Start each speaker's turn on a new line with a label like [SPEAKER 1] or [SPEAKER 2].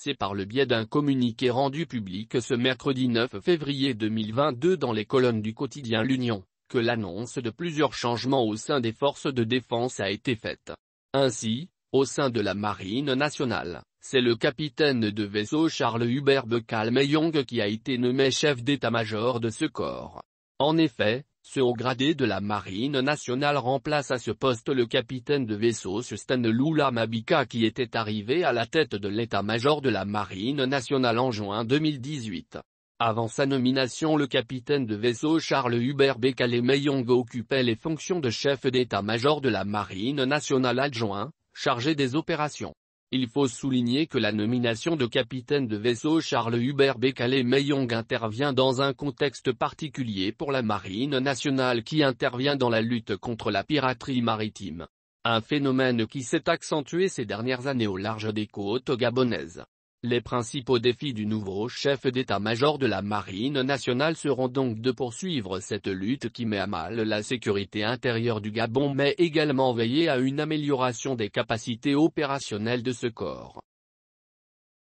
[SPEAKER 1] C'est par le biais d'un communiqué rendu public ce mercredi 9 février 2022 dans les colonnes du quotidien L'Union, que l'annonce de plusieurs changements au sein des forces de défense a été faite. Ainsi, au sein de la Marine nationale, c'est le capitaine de vaisseau Charles Hubert Becalme qui a été nommé chef d'état-major de ce corps. En effet, ce haut gradé de la marine nationale remplace à ce poste le capitaine de vaisseau Susten Lula Mabika qui était arrivé à la tête de l'état-major de la marine nationale en juin 2018. Avant sa nomination le capitaine de vaisseau Charles Hubert Bécalé-Mayong occupait les fonctions de chef d'état-major de la marine nationale adjoint, chargé des opérations. Il faut souligner que la nomination de capitaine de vaisseau Charles Hubert Bécalé mayong intervient dans un contexte particulier pour la marine nationale qui intervient dans la lutte contre la piraterie maritime. Un phénomène qui s'est accentué ces dernières années au large des côtes gabonaises. Les principaux défis du nouveau chef d'état-major de la Marine nationale seront donc de poursuivre cette lutte qui met à mal la sécurité intérieure du Gabon mais également veiller à une amélioration des capacités opérationnelles de ce corps.